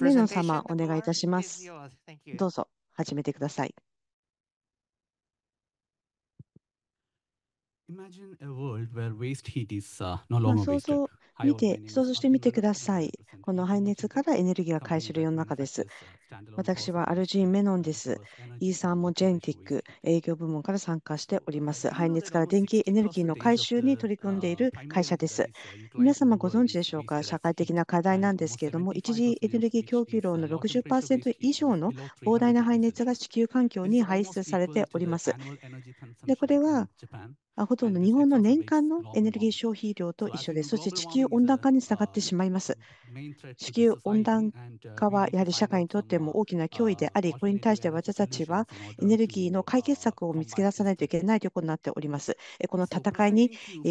メノン様、お願いいたします。どうぞ始めてください。想像見て、想像してみてください。この排熱からエネルギーが回収する世の中です。私はアルジー・メノンです。イーサン・モジェンティック、営業部門から参加しております。排熱から電気エネルギーの回収に取り組んでいる会社です。皆様ご存知でしょうか、社会的な課題なんですけれども、一次エネルギー供給量の60%以上の膨大な排熱が地球環境に排出されております。でこれはほとんど日本の年間のエネルギー消費量と一緒です。そして地球温暖化につながってしまいます。地球温暖化はやはり社会にとっても大きな脅威であり、これに対して私たちはエネルギーの解決傑策を見つけ出さないといけないということになっております。この戦いに、え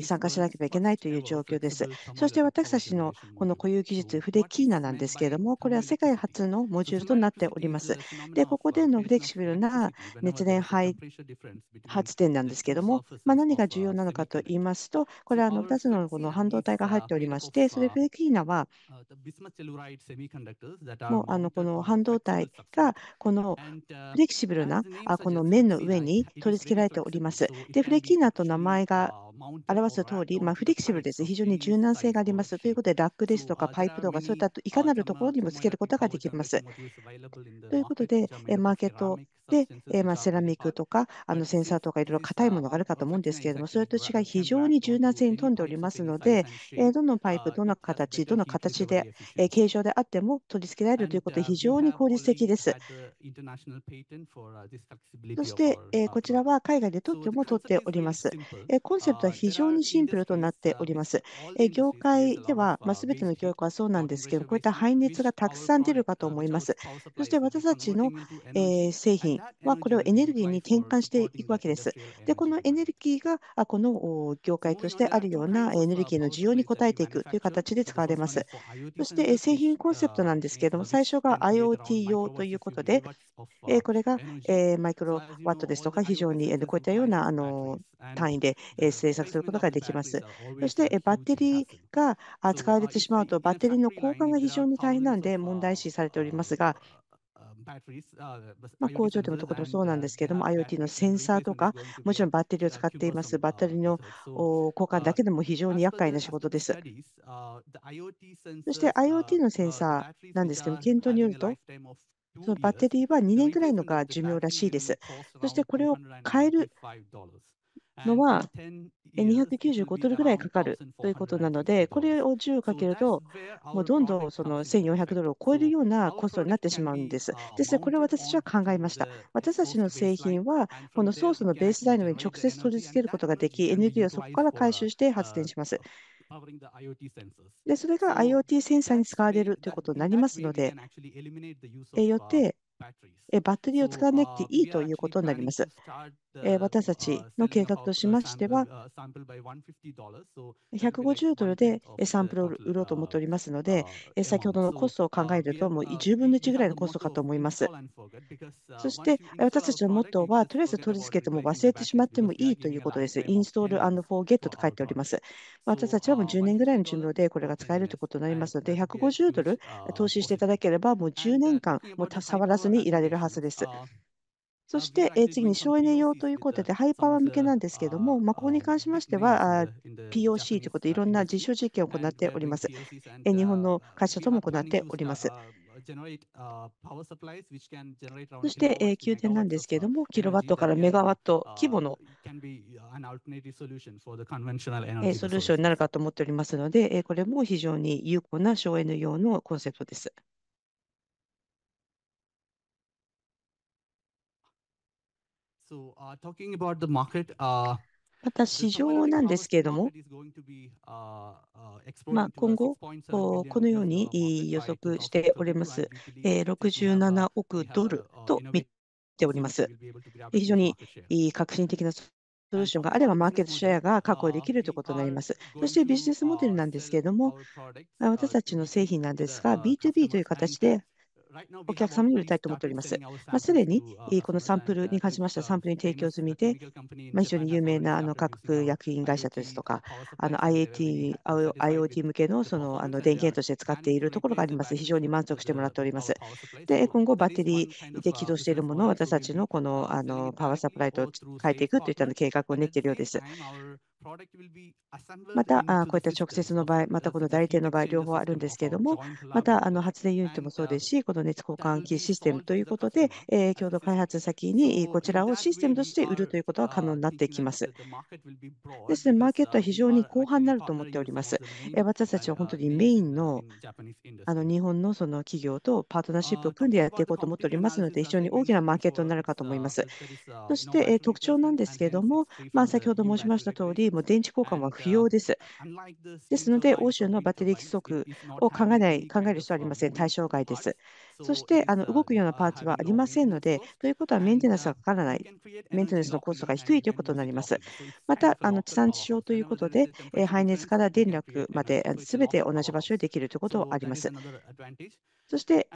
ー、参加しなければいけないという状況です。そして私たちのこの固有技術、フレキーナなんですけれども、これは世界初のモジュールとなっております。で、ここでのフレキシブルな熱電配発電なんですけれども、まあ、何が重要なのかと言いますと、これはあの2つのこの半導体が入っておりまして、それフレキーナは、もうあのこの半導体がこのフレキシブルなこの面の上に取り付けられております。で、フレキーナと名前が表す通り、まあ、フレキシブルです。非常に柔軟性があります。ということで、ラックですとかパイプとか、そういったいかなるところにもつけることができます。ということで、マーケットで、まあ、セラミックとかあのセンサーとかいろいろ硬いものがあるかと思うんですけれども、それと違い非常に柔軟性に富んでおりますので、どのパイプ、どの形、どの形で、形状であっても取り付けられるということは非常に効率的です。そして、えこちらは海外で特許も取っております、えコンセプトは非常にシンプルとなっております。え業界では、まあ、全ての教育はそうなんですけど、こういった排熱がたくさん出るかと思います。そして私たちの、え製品はこれをエネルギーに転換していくわけです。で、このエネルギーがこの業界としてあるようなエネルギーの需要に応えていくという形で使われます。そして、製品コンセプトなんですけども、最初が IoT 用ということで、これが、えまイクロワットですとか、非常にこういったようなあの単位で制作することができます。そしてバッテリーが使われてしまうと、バッテリーの交換が非常に大変なので問題視されておりますが、まあ、工場でもとこともそうなんですけれども、IoT のセンサーとか、もちろんバッテリーを使っています、バッテリーの交換だけでも非常に厄介な仕事です。そして IoT のセンサーなんですけども、検討によると、そのバッテリーは2年ぐらいのが寿命らしいです。そしてこれを変えるのは295ドルぐらいかかるということなので、これを10かけると、もうどんどんその1400ドルを超えるようなコストになってしまうんです。ですので、これを私は考えました。私たちの製品は、このソースのベース台の上に直接取り付けることができ、エネルギーをそこから回収して発電します。で、それが IoT センサーに使われるということになりますので、よってバッテリーを使わなくていいということになります。え私たちの計画としましては、150ドルでサンプルを売ろうと思っておりますので、先ほどのコストを考えると、もう10分の1ぐらいのコストかと思います。そして、私たちのモットーは、とりあえず取り付けても忘れてしまってもいいということです。インストールアンドフォーゲットと書いております。私たちはもう10年ぐらいの寿命でこれが使えるということになりますので、150ドル投資していただければ、もう10年間、もう触らずにいられるはずです。そして、え次に省エネ用ということで、ハイパワー向けなんですけれども、まあ、ここに関しましては、POC ということで、いろんな実証実験を行っております。え日本の会社とも行っております。そして、え給電なんですけれども、キロワットからメガワット規模の、えソリューションになるかと思っておりますので、えこれも非常に有効な省エネ用のコンセプトです。また市場なんですけれども、まあ、今後、このように予測しております、67億ドルと見ております。非常に革新的なソリューションがあれば、マーケットシェアが確保できるということになります。そしてビジネスモデルなんですけれども、私たちの製品なんですが、B2B という形でお客様に売りたいと思っております。ますでにこのサンプルに関しましては、サンプルに提供済みで、ま非常に有名なあの各薬品会社ですとか、IoT, IoT 向けのそのあの電源として使っているところがあります。非常に満足してもらっております。で、今後、バッテリーで起動しているものを私たちのこのあのパワーサプライと変えていくといった計画を練っているようです。また、こういった直接の場合、またこの代理店の場合、両方あるんですけれども、またあの発電ユニットもそうですし、この熱交換器システムということで、え共同開発先にこちらをシステムとして売るということは可能になってきます。ですので、マーケットは非常に広範になると思っております。え私たちは本当にメインのあの日本のその企業とパートナーシップを組んでやっていこうと思っておりますので、非常に大きなマーケットになるかと思います。そして、え特徴なんですけれども、まあ、先ほど申しました通り、も電池交換は不要です。ですので、欧州のバッテリー規則を考えない、考える要はありません。対象外です。そして、あの動くようなパーツはありませんので、ということはメンテナンスがかからない、メンテナンスのコストが低いということになります。また、あの地産地消ということで、え排熱から電力まで全て同じ場所でできるということはあります。そして、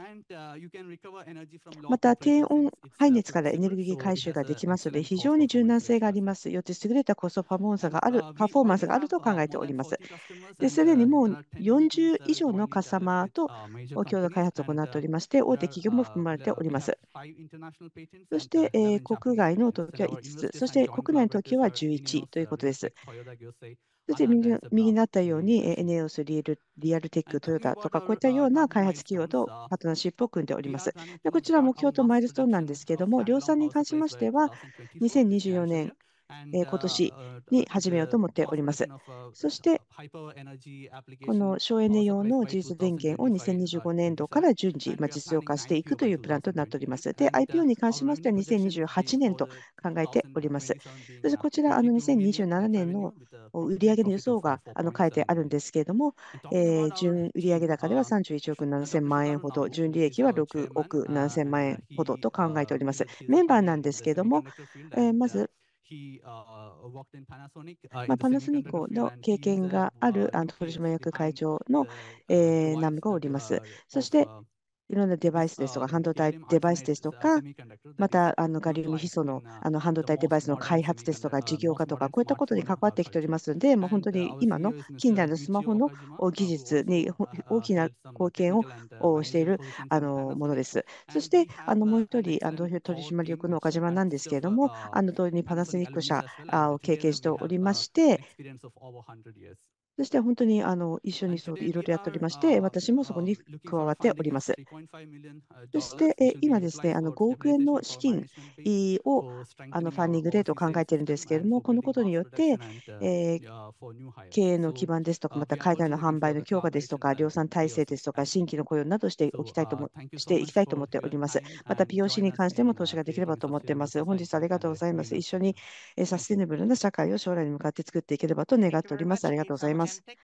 また低温排熱からエネルギー回収ができますので、非常に柔軟性があります。よって優れたコストパフォーマンスがあるパフォーマンスがあると考えております。ですでにもう40以上のカスタマーと共同開発を行っておりまして、大手企業も含まれております。そして、え国外の東京は5つ、そして国内の東京は11ということです。そして右になったように、NEOS リル、リアルテック、トヨタとか、こういったような開発企業とパートナーシップを組んでおります。でこちら目標とマイルストーンなんですけれども、量産に関しましては、2024年今年に始めようと思っております。そして、この省エネ用の自立電源を2025年度から順次実用化していくというプランとなっております。で、IPO に関しましては2028年と考えております。そしてこちら、あの2027年の売上の予想があの書いてあるんですけれども、えー、純売上高では31億7000万円ほど、純利益は6億7000万円ほどと考えております。メンバーなんですけれども、えー、まず、まあ、パナソニックの経験がある取締役会長の、えー、ナムがおります。そして、いろんなデバイスですとか、半導体デバイスですとか、またあのガリウムヒ素のあの半導体デバイスの開発ですとか、事業化とか、こういったことに関わってきておりますので、もう本当に今の近代のスマホの技術に大きな貢献をしているあのものです。そしてあのもう一人、同票取締役の岡島なんですけれども、あの同様にパナソニック社を経験しておりまして、そして本当にあの一緒にそういろいろやっておりまして、私もそこに加わっております。そして今ですね、あの5億円の資金をあのファンディングでと考えているんですけれども、このことによって、え経営の基盤ですとか、また海外の販売の強化ですとか、量産体制ですとか、新規の雇用などしておきたいともしていきたいと思っております。また POC に関しても投資ができればと思っています。本日ありがとうございます。一緒にサステナブルな社会を将来に向かって作っていければと願っております。ありがとうございます。else